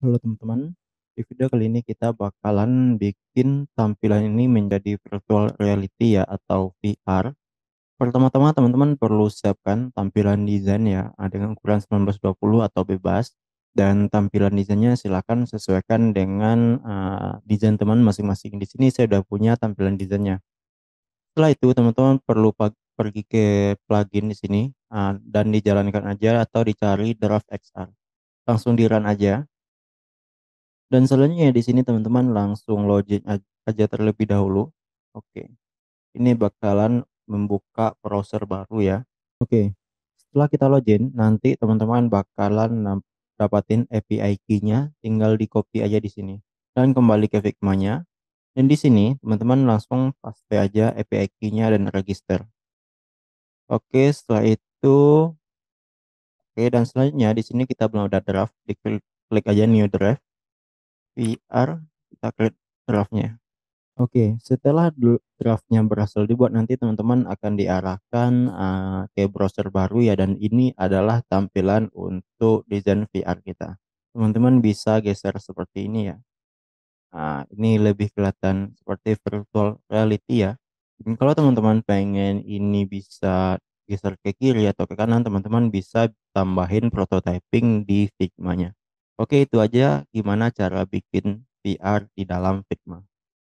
Halo teman-teman, di video kali ini kita bakalan bikin tampilan ini menjadi virtual reality ya atau VR. Pertama-tama teman-teman perlu siapkan tampilan desain ya dengan ukuran 1920 atau bebas dan tampilan desainnya silahkan sesuaikan dengan uh, desain teman masing-masing. Di sini saya sudah punya tampilan desainnya. Setelah itu teman-teman perlu pergi ke plugin di sini uh, dan dijalankan aja atau dicari draft XR. Langsung di run aja dan selanjutnya di sini teman-teman langsung login aja terlebih dahulu. Oke. Ini bakalan membuka browser baru ya. Oke. Setelah kita login, nanti teman-teman bakalan dapatin API key-nya, tinggal di copy aja di sini. Dan kembali ke Figma-nya. Dan di sini teman-teman langsung paste aja API key-nya dan register. Oke, setelah itu Oke, dan selanjutnya di sini kita belum ada draft, diklik klik aja new draft. VR kita klik draftnya Oke, okay, setelah draftnya berhasil dibuat, nanti teman-teman akan diarahkan uh, ke browser baru ya, dan ini adalah tampilan untuk desain VR kita. Teman-teman bisa geser seperti ini ya. Nah, ini lebih kelihatan seperti virtual reality ya. Dan kalau teman-teman pengen ini bisa geser ke kiri atau ke kanan, teman-teman bisa tambahin prototyping di Figma-nya. Oke, itu aja gimana cara bikin PR di dalam Figma.